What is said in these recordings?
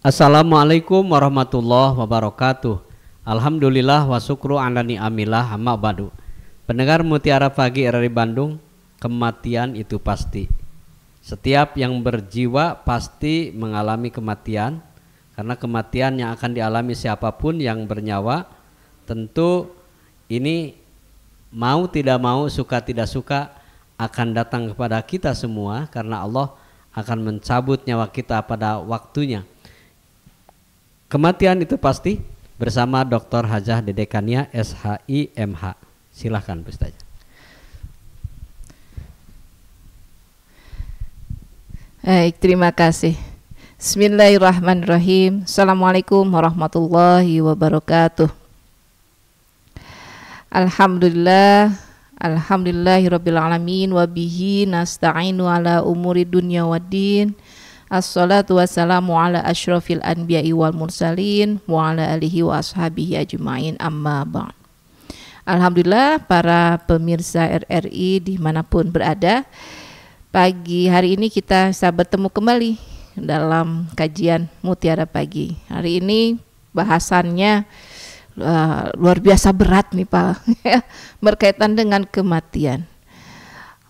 Assalamualaikum warahmatullahi wabarakatuh. Alhamdulillah wa syukru ala ni'amillah amma badu. Pendengar Mutiara Pagi RRI Bandung, kematian itu pasti. Setiap yang berjiwa pasti mengalami kematian karena kematian yang akan dialami siapapun yang bernyawa tentu ini mau tidak mau suka tidak suka akan datang kepada kita semua karena Allah akan mencabut nyawa kita pada waktunya Kematian itu pasti bersama Dr. Hajah Dedekania SHI MH. Silahkan Pustaya. Baik, terima kasih. Bismillahirrahmanirrahim. Assalamualaikum warahmatullahi wabarakatuh. Alhamdulillah Alhamdulillahirabbil Wabihi nasta'inu ala umuri dunia wa din Assalatu wassalamu ala asyrafil anbiya'i wal mursalin wa ala alihi wa ashabihi ajma'in amma ba'd. Alhamdulillah para pemirsa RRI dimanapun berada Pagi hari ini kita bisa bertemu kembali dalam kajian Mutiara Pagi Hari ini bahasannya uh, luar biasa berat nih Pak ya, Berkaitan dengan kematian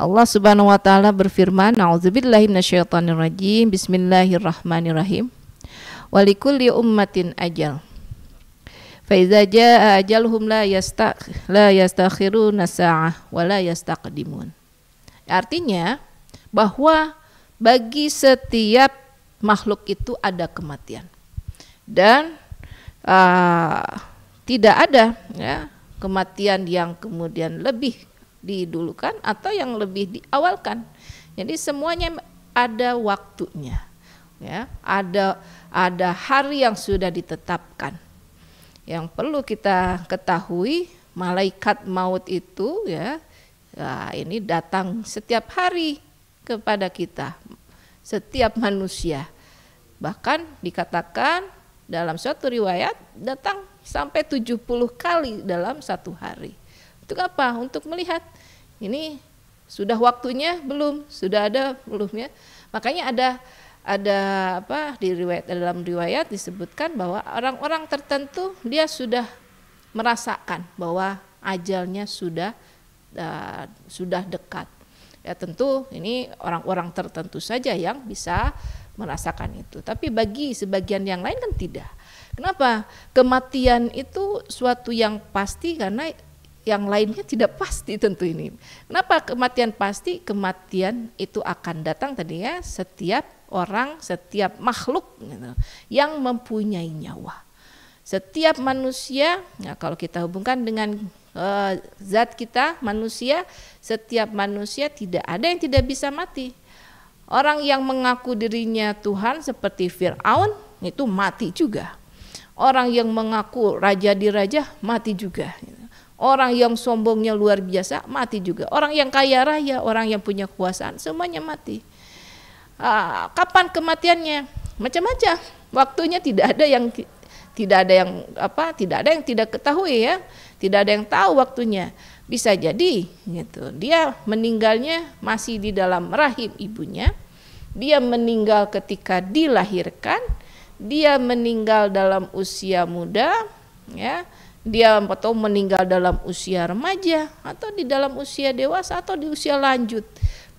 Allah Subhanahu wa taala berfirman, "A'udzubillahi minasyaitonirrajim. Bismillahirrahmanirrahim. likulli ummatin ajal." idza jaa ajalhum la yasta la yastakhiruna sa'ah wa la yastaqdimun. Artinya bahwa bagi setiap makhluk itu ada kematian. Dan uh, tidak ada ya, kematian yang kemudian lebih didulukan atau yang lebih diawalkan. Jadi semuanya ada waktunya. Ya, ada ada hari yang sudah ditetapkan. Yang perlu kita ketahui malaikat maut itu ya, ya ini datang setiap hari kepada kita setiap manusia. Bahkan dikatakan dalam suatu riwayat datang sampai 70 kali dalam satu hari. Untuk apa? Untuk melihat ini sudah waktunya belum, sudah ada belum ya. Makanya ada ada apa di riwayat dalam riwayat disebutkan bahwa orang-orang tertentu dia sudah merasakan bahwa ajalnya sudah uh, sudah dekat. Ya tentu ini orang-orang tertentu saja yang bisa merasakan itu. Tapi bagi sebagian yang lain kan tidak. Kenapa? Kematian itu suatu yang pasti karena yang lainnya tidak pasti tentu ini. Kenapa kematian pasti? Kematian itu akan datang tadi ya setiap orang, setiap makhluk gitu, yang mempunyai nyawa. Setiap manusia, ya kalau kita hubungkan dengan uh, zat kita manusia, setiap manusia tidak ada yang tidak bisa mati. Orang yang mengaku dirinya Tuhan seperti Fir'aun itu mati juga. Orang yang mengaku raja diraja mati juga. Gitu Orang yang sombongnya luar biasa mati juga. Orang yang kaya raya, orang yang punya kekuasaan semuanya mati. Ah, kapan kematiannya? Macam-macam. Waktunya tidak ada yang tidak ada yang apa? Tidak ada yang tidak ketahui ya. Tidak ada yang tahu waktunya. Bisa jadi gitu. Dia meninggalnya masih di dalam rahim ibunya. Dia meninggal ketika dilahirkan. Dia meninggal dalam usia muda ya dia atau meninggal dalam usia remaja atau di dalam usia dewasa atau di usia lanjut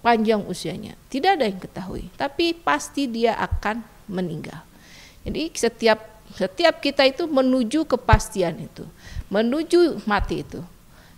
panjang usianya tidak ada yang ketahui tapi pasti dia akan meninggal jadi setiap setiap kita itu menuju kepastian itu menuju mati itu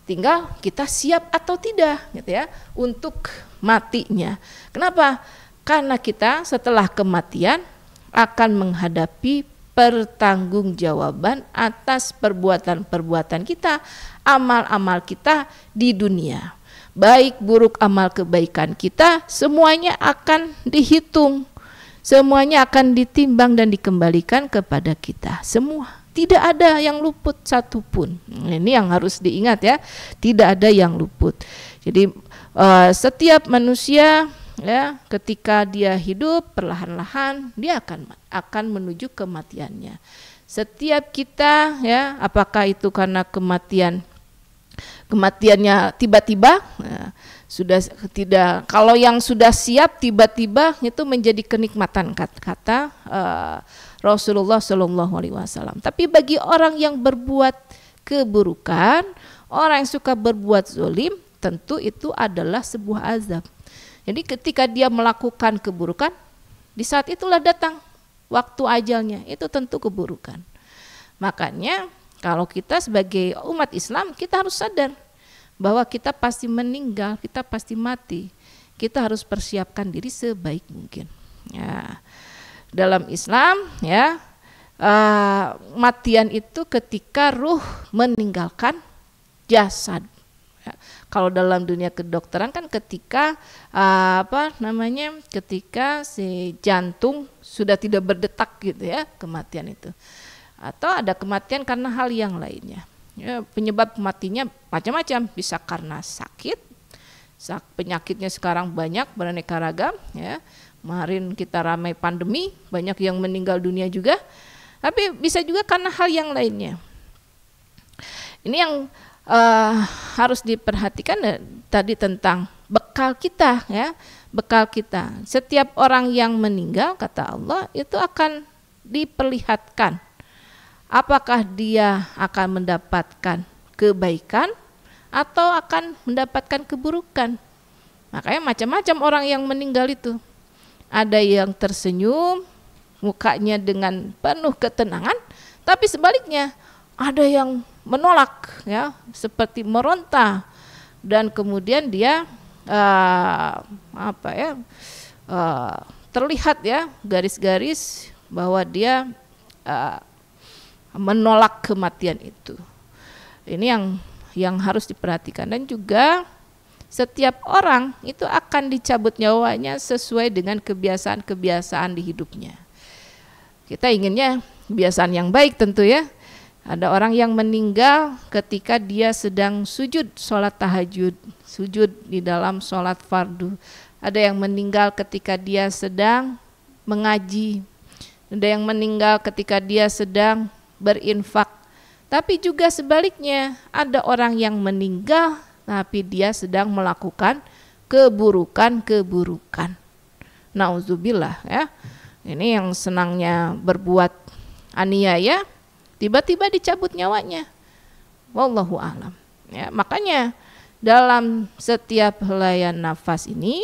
tinggal kita siap atau tidak gitu ya untuk matinya kenapa karena kita setelah kematian akan menghadapi pertanggungjawaban atas perbuatan-perbuatan kita, amal-amal kita di dunia. Baik buruk amal kebaikan kita, semuanya akan dihitung. Semuanya akan ditimbang dan dikembalikan kepada kita semua. Tidak ada yang luput satu pun. Ini yang harus diingat ya. Tidak ada yang luput. Jadi eh, setiap manusia ya ketika dia hidup perlahan-lahan dia akan akan menuju kematiannya setiap kita ya apakah itu karena kematian kematiannya tiba-tiba ya, sudah tidak kalau yang sudah siap tiba-tiba itu menjadi kenikmatan kata, uh, Rasulullah Shallallahu Alaihi Wasallam tapi bagi orang yang berbuat keburukan orang yang suka berbuat zolim tentu itu adalah sebuah azab jadi ketika dia melakukan keburukan, di saat itulah datang waktu ajalnya, itu tentu keburukan. Makanya kalau kita sebagai umat Islam, kita harus sadar bahwa kita pasti meninggal, kita pasti mati. Kita harus persiapkan diri sebaik mungkin. Ya. Dalam Islam, ya, uh, matian itu ketika ruh meninggalkan jasad. Ya. Kalau dalam dunia kedokteran kan ketika uh, apa namanya ketika si jantung sudah tidak berdetak gitu ya kematian itu atau ada kematian karena hal yang lainnya. Ya, penyebab matinya macam-macam bisa karena sakit, sak penyakitnya sekarang banyak beraneka ragam ya. Kemarin kita ramai pandemi, banyak yang meninggal dunia juga. Tapi bisa juga karena hal yang lainnya. Ini yang uh, harus diperhatikan uh, tadi tentang bekal kita ya bekal kita setiap orang yang meninggal kata Allah itu akan diperlihatkan apakah dia akan mendapatkan kebaikan atau akan mendapatkan keburukan makanya macam-macam orang yang meninggal itu ada yang tersenyum mukanya dengan penuh ketenangan tapi sebaliknya ada yang menolak ya seperti meronta dan kemudian dia uh, apa ya uh, terlihat ya garis-garis bahwa dia uh, menolak kematian itu ini yang yang harus diperhatikan dan juga setiap orang itu akan dicabut nyawanya sesuai dengan kebiasaan-kebiasaan di hidupnya kita inginnya kebiasaan yang baik tentu ya ada orang yang meninggal ketika dia sedang sujud sholat tahajud, sujud di dalam sholat fardu. Ada yang meninggal ketika dia sedang mengaji. Ada yang meninggal ketika dia sedang berinfak. Tapi juga sebaliknya, ada orang yang meninggal tapi dia sedang melakukan keburukan-keburukan. Nauzubillah ya. Ini yang senangnya berbuat aniaya tiba-tiba dicabut nyawanya. Wallahu alam. Ya, makanya dalam setiap helaian nafas ini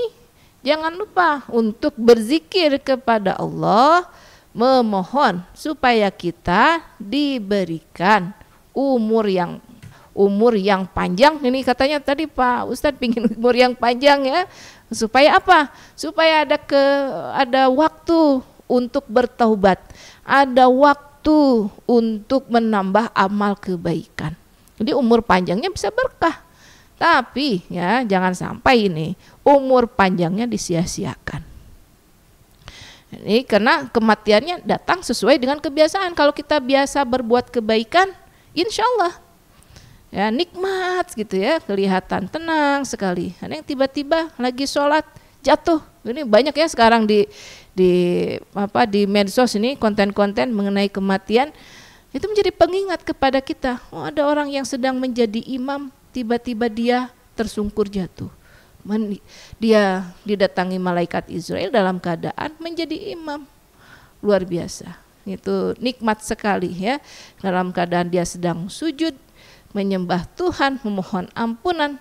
jangan lupa untuk berzikir kepada Allah, memohon supaya kita diberikan umur yang umur yang panjang ini katanya tadi Pak Ustadz pingin umur yang panjang ya supaya apa supaya ada ke ada waktu untuk bertaubat ada waktu waktu untuk menambah amal kebaikan. Jadi umur panjangnya bisa berkah. Tapi ya jangan sampai ini umur panjangnya disia-siakan. Ini karena kematiannya datang sesuai dengan kebiasaan. Kalau kita biasa berbuat kebaikan, insya Allah ya nikmat gitu ya kelihatan tenang sekali. Ada yang tiba-tiba lagi sholat jatuh ini banyak ya sekarang di di apa di medsos ini konten-konten mengenai kematian itu menjadi pengingat kepada kita. Oh, ada orang yang sedang menjadi imam tiba-tiba dia tersungkur jatuh. Men, dia didatangi malaikat Israel dalam keadaan menjadi imam. Luar biasa. Itu nikmat sekali ya. Dalam keadaan dia sedang sujud menyembah Tuhan, memohon ampunan,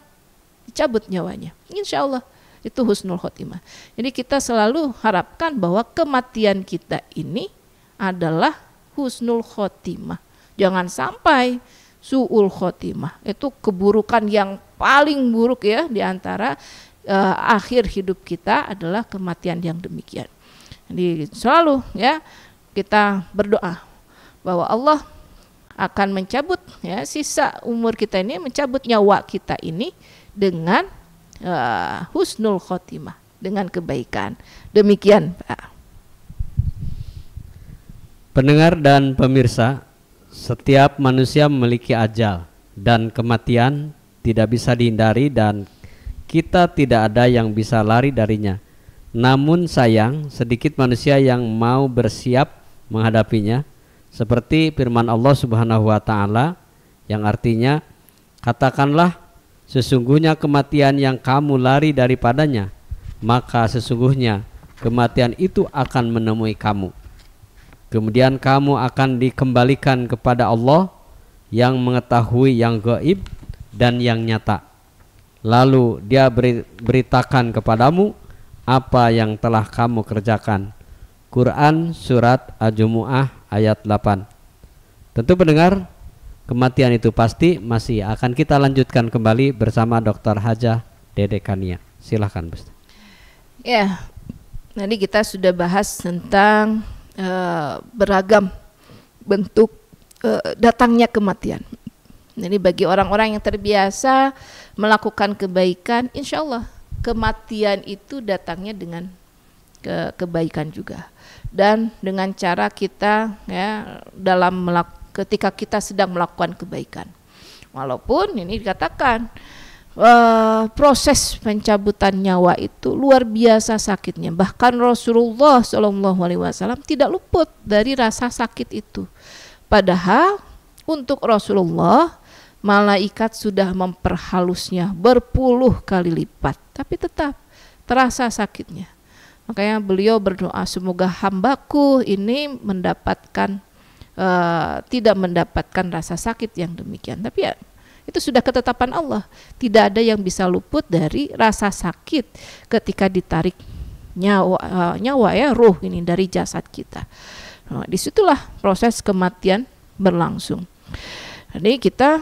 dicabut nyawanya. Insya Allah itu husnul khotimah. Jadi kita selalu harapkan bahwa kematian kita ini adalah husnul khotimah. Jangan sampai suul khotimah. Itu keburukan yang paling buruk ya di antara uh, akhir hidup kita adalah kematian yang demikian. Jadi selalu ya kita berdoa bahwa Allah akan mencabut ya sisa umur kita ini mencabut nyawa kita ini dengan uh, husnul khotimah dengan kebaikan. Demikian, Pak. Pendengar dan pemirsa, setiap manusia memiliki ajal dan kematian tidak bisa dihindari dan kita tidak ada yang bisa lari darinya. Namun sayang, sedikit manusia yang mau bersiap menghadapinya seperti firman Allah Subhanahu wa taala yang artinya katakanlah Sesungguhnya kematian yang kamu lari daripadanya, maka sesungguhnya kematian itu akan menemui kamu. Kemudian kamu akan dikembalikan kepada Allah yang mengetahui yang gaib dan yang nyata. Lalu dia beritakan kepadamu apa yang telah kamu kerjakan. Quran Surat Ajumu'ah ayat 8 Tentu pendengar kematian itu pasti masih akan kita lanjutkan kembali bersama Dr. Haja Dedekania. Silahkan, Bu. Ya, tadi kita sudah bahas tentang uh, beragam bentuk uh, datangnya kematian. Jadi bagi orang-orang yang terbiasa melakukan kebaikan, insya Allah kematian itu datangnya dengan ke kebaikan juga dan dengan cara kita ya dalam melakukan ketika kita sedang melakukan kebaikan. Walaupun ini dikatakan uh, proses pencabutan nyawa itu luar biasa sakitnya. Bahkan Rasulullah Shallallahu Alaihi Wasallam tidak luput dari rasa sakit itu. Padahal untuk Rasulullah malaikat sudah memperhalusnya berpuluh kali lipat, tapi tetap terasa sakitnya. Makanya beliau berdoa semoga hambaku ini mendapatkan uh, tidak mendapatkan rasa sakit yang demikian. Tapi ya itu sudah ketetapan Allah. Tidak ada yang bisa luput dari rasa sakit ketika ditarik nyawa uh, nyawa ya ruh ini dari jasad kita. Nah, disitulah proses kematian berlangsung. Jadi kita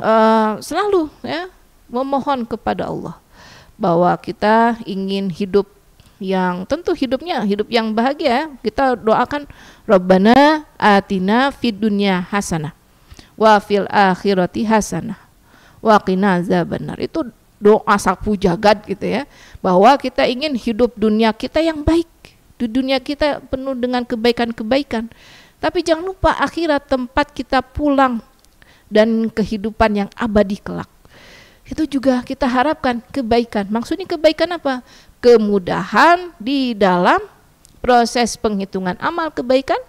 uh, selalu ya memohon kepada Allah bahwa kita ingin hidup yang tentu hidupnya hidup yang bahagia. Ya. Kita doakan Rabbana atina fid dunya hasanah wa fil akhirati hasanah wa qina azabannar. Itu doa sapu jagat gitu ya, bahwa kita ingin hidup dunia kita yang baik. Di dunia kita penuh dengan kebaikan-kebaikan. Tapi jangan lupa akhirat tempat kita pulang dan kehidupan yang abadi kelak. Itu juga kita harapkan kebaikan. Maksudnya kebaikan apa? Kemudahan di dalam proses penghitungan amal kebaikan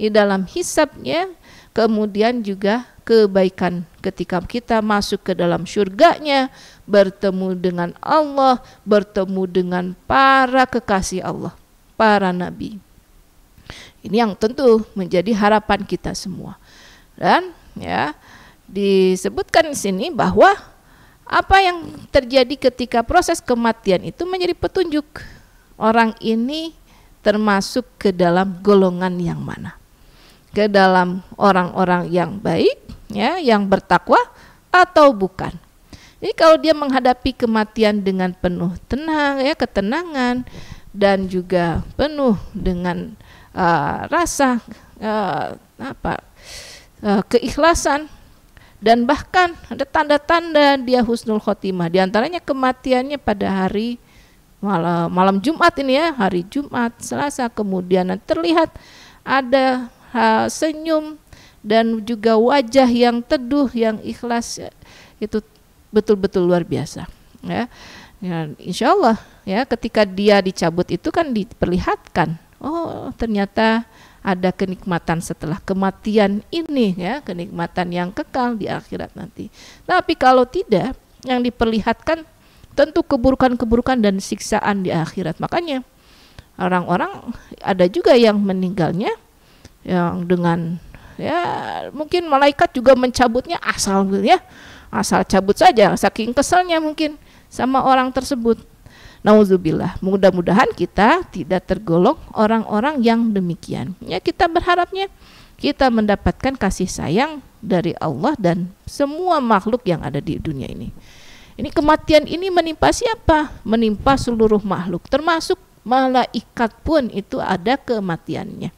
di dalam hisabnya kemudian juga kebaikan ketika kita masuk ke dalam surganya bertemu dengan Allah bertemu dengan para kekasih Allah para nabi ini yang tentu menjadi harapan kita semua dan ya disebutkan di sini bahwa apa yang terjadi ketika proses kematian itu menjadi petunjuk orang ini termasuk ke dalam golongan yang mana ke dalam orang-orang yang baik, ya, yang bertakwa atau bukan. ini kalau dia menghadapi kematian dengan penuh tenang, ya, ketenangan dan juga penuh dengan uh, rasa uh, apa uh, keikhlasan dan bahkan ada tanda-tanda dia husnul khotimah. Di antaranya kematiannya pada hari malam, malam Jumat ini ya, hari Jumat, Selasa kemudian terlihat ada ha, senyum dan juga wajah yang teduh yang ikhlas ya, itu betul-betul luar biasa ya ya insya Allah ya ketika dia dicabut itu kan diperlihatkan oh ternyata ada kenikmatan setelah kematian ini ya kenikmatan yang kekal di akhirat nanti tapi kalau tidak yang diperlihatkan tentu keburukan-keburukan dan siksaan di akhirat makanya orang-orang ada juga yang meninggalnya yang dengan ya mungkin malaikat juga mencabutnya asal gitu ya asal cabut saja saking keselnya mungkin sama orang tersebut Nauzubillah. Mudah-mudahan kita tidak tergolong orang-orang yang demikian. Ya, kita berharapnya kita mendapatkan kasih sayang dari Allah dan semua makhluk yang ada di dunia ini. Ini kematian ini menimpa siapa? Menimpa seluruh makhluk, termasuk malaikat pun itu ada kematiannya.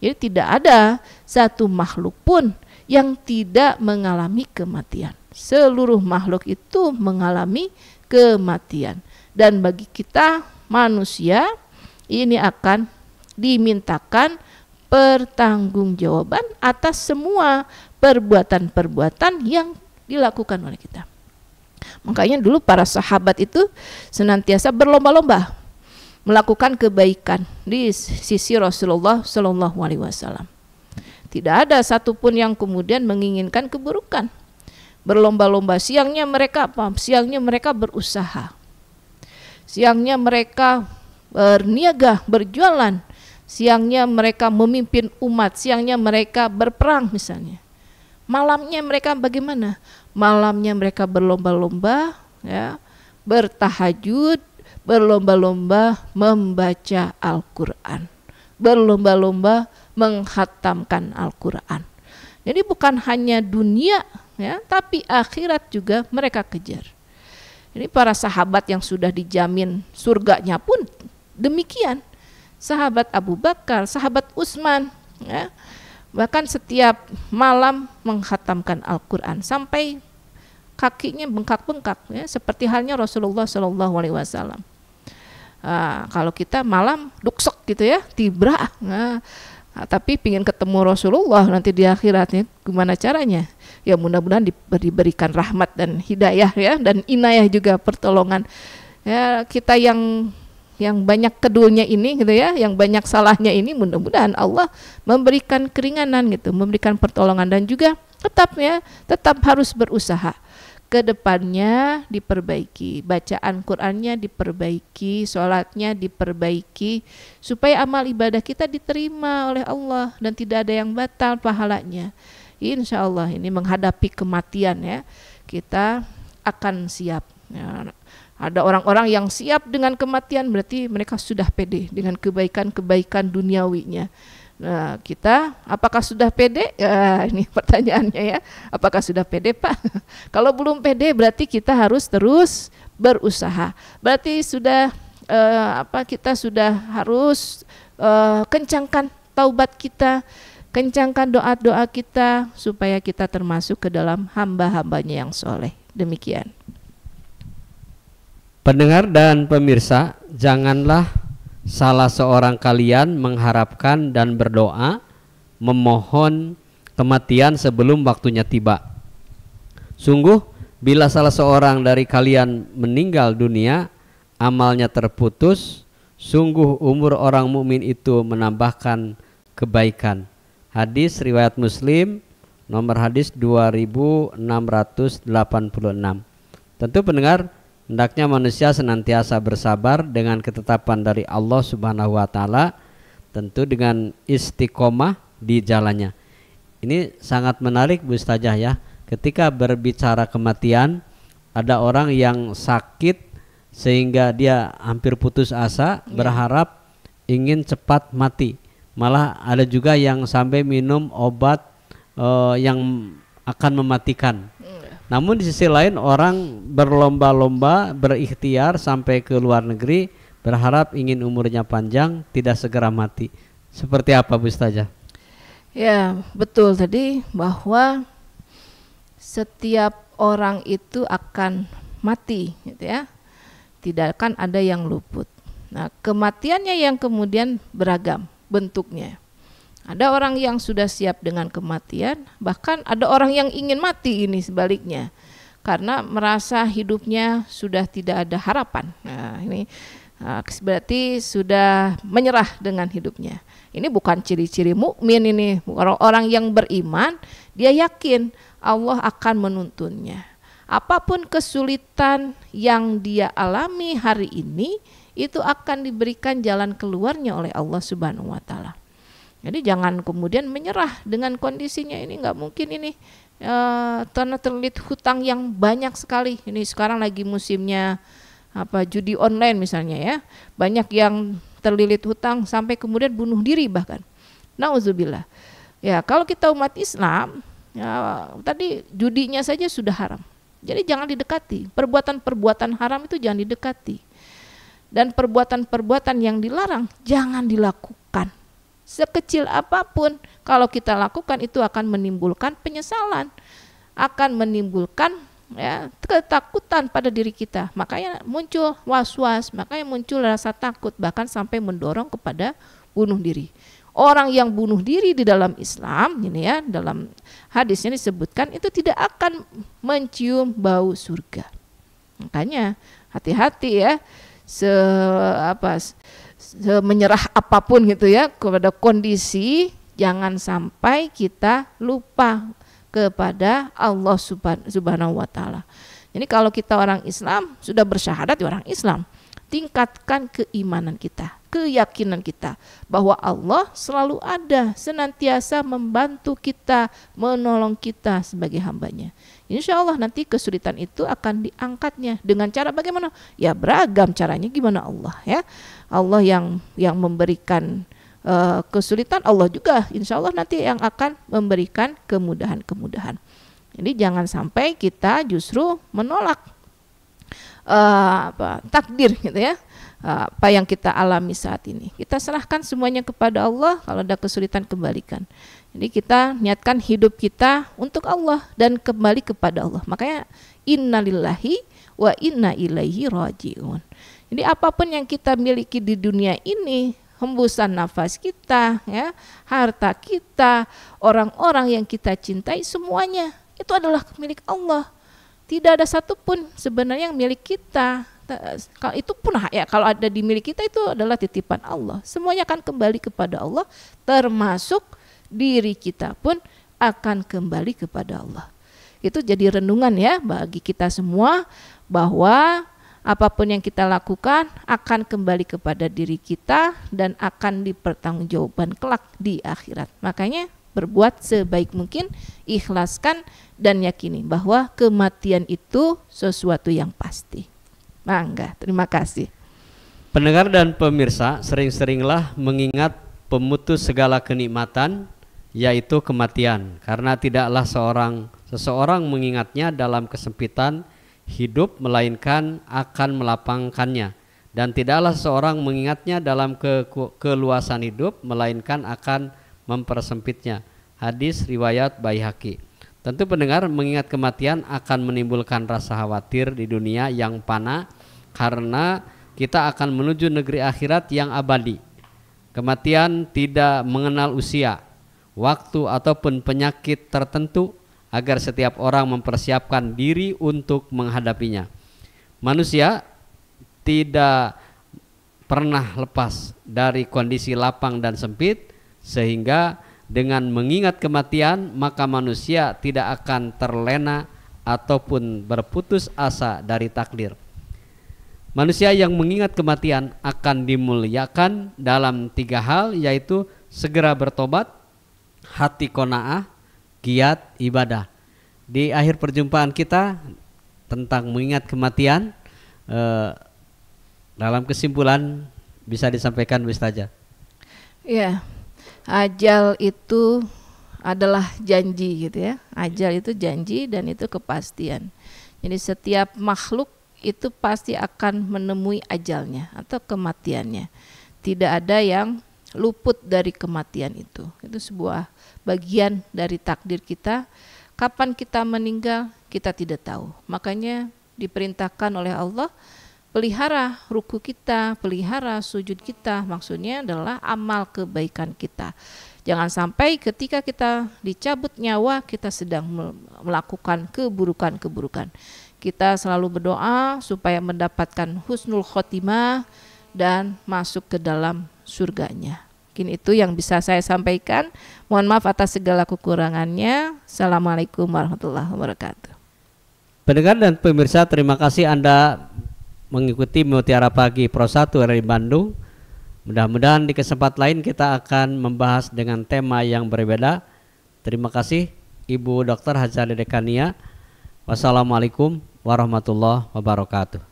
Jadi tidak ada satu makhluk pun yang tidak mengalami kematian. Seluruh makhluk itu mengalami kematian. Dan bagi kita manusia ini akan dimintakan pertanggungjawaban atas semua perbuatan-perbuatan yang dilakukan oleh kita. Makanya dulu para sahabat itu senantiasa berlomba-lomba melakukan kebaikan di sisi Rasulullah Shallallahu Alaihi Wasallam. Tidak ada satupun yang kemudian menginginkan keburukan. Berlomba-lomba siangnya mereka apa? Siangnya mereka berusaha. Siangnya mereka berniaga, berjualan. Siangnya mereka memimpin umat, siangnya mereka berperang misalnya. Malamnya mereka bagaimana? Malamnya mereka berlomba-lomba, ya, bertahajud, berlomba-lomba membaca Al-Quran, berlomba-lomba menghatamkan Al-Quran. Jadi bukan hanya dunia, ya, tapi akhirat juga mereka kejar. Ini para sahabat yang sudah dijamin surganya pun demikian. Sahabat Abu Bakar, sahabat Utsman, ya, bahkan setiap malam menghatamkan Al-Quran sampai kakinya bengkak-bengkak, ya, seperti halnya Rasulullah Shallallahu Alaihi Wasallam. Uh, kalau kita malam duksek gitu ya, tibra. Nah, Nah, tapi pingin ketemu Rasulullah nanti di akhiratnya gimana caranya? Ya mudah-mudahan diberikan rahmat dan hidayah ya dan inayah juga pertolongan. Ya kita yang yang banyak kedulnya ini gitu ya, yang banyak salahnya ini mudah-mudahan Allah memberikan keringanan gitu, memberikan pertolongan dan juga tetap ya, tetap harus berusaha ke depannya diperbaiki, bacaan Qurannya diperbaiki, sholatnya diperbaiki, supaya amal ibadah kita diterima oleh Allah dan tidak ada yang batal pahalanya. Insya Allah ini menghadapi kematian ya, kita akan siap. Ya, ada orang-orang yang siap dengan kematian berarti mereka sudah pede dengan kebaikan-kebaikan duniawinya. Nah, kita apakah sudah pede? Ya, ini pertanyaannya ya. Apakah sudah pede, Pak? Kalau belum pede berarti kita harus terus berusaha. Berarti sudah eh, apa kita sudah harus eh, kencangkan taubat kita, kencangkan doa-doa kita supaya kita termasuk ke dalam hamba-hambanya yang soleh. Demikian. Pendengar dan pemirsa, janganlah salah seorang kalian mengharapkan dan berdoa memohon kematian sebelum waktunya tiba. Sungguh bila salah seorang dari kalian meninggal dunia amalnya terputus, sungguh umur orang mukmin itu menambahkan kebaikan. Hadis riwayat Muslim nomor hadis 2686. Tentu pendengar Hendaknya manusia senantiasa bersabar dengan ketetapan dari Allah Subhanahu wa taala tentu dengan istiqomah di jalannya. Ini sangat menarik Bu Stajah ya. Ketika berbicara kematian ada orang yang sakit sehingga dia hampir putus asa, ya. berharap ingin cepat mati. Malah ada juga yang sampai minum obat uh, yang akan mematikan. Namun di sisi lain orang berlomba-lomba berikhtiar sampai ke luar negeri berharap ingin umurnya panjang tidak segera mati. Seperti apa Bu Staja? Ya betul tadi bahwa setiap orang itu akan mati, gitu ya. Tidak akan ada yang luput. Nah kematiannya yang kemudian beragam bentuknya. Ada orang yang sudah siap dengan kematian, bahkan ada orang yang ingin mati ini sebaliknya karena merasa hidupnya sudah tidak ada harapan. Nah, ini ah, berarti sudah menyerah dengan hidupnya. Ini bukan ciri-ciri mukmin ini. Orang-orang yang beriman, dia yakin Allah akan menuntunnya. Apapun kesulitan yang dia alami hari ini, itu akan diberikan jalan keluarnya oleh Allah Subhanahu wa taala. Jadi jangan kemudian menyerah dengan kondisinya ini nggak mungkin ini e, karena terlilit hutang yang banyak sekali. Ini sekarang lagi musimnya apa judi online misalnya ya. Banyak yang terlilit hutang sampai kemudian bunuh diri bahkan. Nauzubillah. Ya, kalau kita umat Islam ya, tadi judinya saja sudah haram. Jadi jangan didekati. Perbuatan-perbuatan haram itu jangan didekati. Dan perbuatan-perbuatan yang dilarang jangan dilakukan sekecil apapun kalau kita lakukan itu akan menimbulkan penyesalan akan menimbulkan ya ketakutan pada diri kita makanya muncul was-was makanya muncul rasa takut bahkan sampai mendorong kepada bunuh diri orang yang bunuh diri di dalam Islam ini ya dalam hadisnya disebutkan itu tidak akan mencium bau surga makanya hati-hati ya se apa menyerah apapun gitu ya kepada kondisi jangan sampai kita lupa kepada Allah Subhanahu wa taala. Jadi kalau kita orang Islam sudah bersyahadat ya orang Islam, tingkatkan keimanan kita, keyakinan kita bahwa Allah selalu ada, senantiasa membantu kita, menolong kita sebagai hambanya. Insya Allah nanti kesulitan itu akan diangkatnya dengan cara bagaimana? Ya beragam caranya gimana Allah ya. Allah yang yang memberikan uh, kesulitan, Allah juga insya Allah nanti yang akan memberikan kemudahan-kemudahan. Jadi jangan sampai kita justru menolak uh, apa, takdir gitu ya eh, apa yang kita alami saat ini. Kita serahkan semuanya kepada Allah, kalau ada kesulitan kembalikan. Jadi kita niatkan hidup kita untuk Allah dan kembali kepada Allah. Makanya innalillahi wa inna ilaihi rajiun. Jadi apapun yang kita miliki di dunia ini, hembusan nafas kita, ya, harta kita, orang-orang yang kita cintai semuanya itu adalah milik Allah. Tidak ada satupun sebenarnya yang milik kita. Kalau itu pun ya kalau ada di milik kita itu adalah titipan Allah. Semuanya akan kembali kepada Allah termasuk diri kita pun akan kembali kepada Allah. Itu jadi renungan ya bagi kita semua bahwa apapun yang kita lakukan akan kembali kepada diri kita dan akan dipertanggungjawabkan kelak di akhirat. Makanya berbuat sebaik mungkin, ikhlaskan dan yakini bahwa kematian itu sesuatu yang pasti. Mangga, terima kasih. Pendengar dan pemirsa, sering-seringlah mengingat pemutus segala kenikmatan yaitu kematian karena tidaklah seorang seseorang mengingatnya dalam kesempitan hidup melainkan akan melapangkannya dan tidaklah seseorang mengingatnya dalam ke keluasan hidup melainkan akan mempersempitnya hadis riwayat Baihaqi tentu pendengar mengingat kematian akan menimbulkan rasa khawatir di dunia yang panah karena kita akan menuju negeri akhirat yang abadi kematian tidak mengenal usia waktu ataupun penyakit tertentu agar setiap orang mempersiapkan diri untuk menghadapinya. Manusia tidak pernah lepas dari kondisi lapang dan sempit sehingga dengan mengingat kematian maka manusia tidak akan terlena ataupun berputus asa dari takdir. Manusia yang mengingat kematian akan dimuliakan dalam tiga hal yaitu segera bertobat, hati kona'ah, giat ibadah. Di akhir perjumpaan kita tentang mengingat kematian, eh, dalam kesimpulan bisa disampaikan Bu Ya, Ya, ajal itu adalah janji gitu ya. Ajal itu janji dan itu kepastian. Jadi setiap makhluk itu pasti akan menemui ajalnya atau kematiannya. Tidak ada yang luput dari kematian itu. Itu sebuah bagian dari takdir kita. Kapan kita meninggal, kita tidak tahu. Makanya diperintahkan oleh Allah pelihara ruku kita, pelihara sujud kita, maksudnya adalah amal kebaikan kita. Jangan sampai ketika kita dicabut nyawa, kita sedang melakukan keburukan-keburukan. Kita selalu berdoa supaya mendapatkan husnul khotimah dan masuk ke dalam surganya. Mungkin itu yang bisa saya sampaikan. Mohon maaf atas segala kekurangannya. Assalamualaikum warahmatullahi wabarakatuh. Pendengar dan pemirsa, terima kasih Anda mengikuti Mutiara Pagi Pro 1 dari Bandung. Mudah-mudahan di kesempatan lain kita akan membahas dengan tema yang berbeda. Terima kasih Ibu Dr. Hajar Dekania. Wassalamualaikum warahmatullahi wabarakatuh.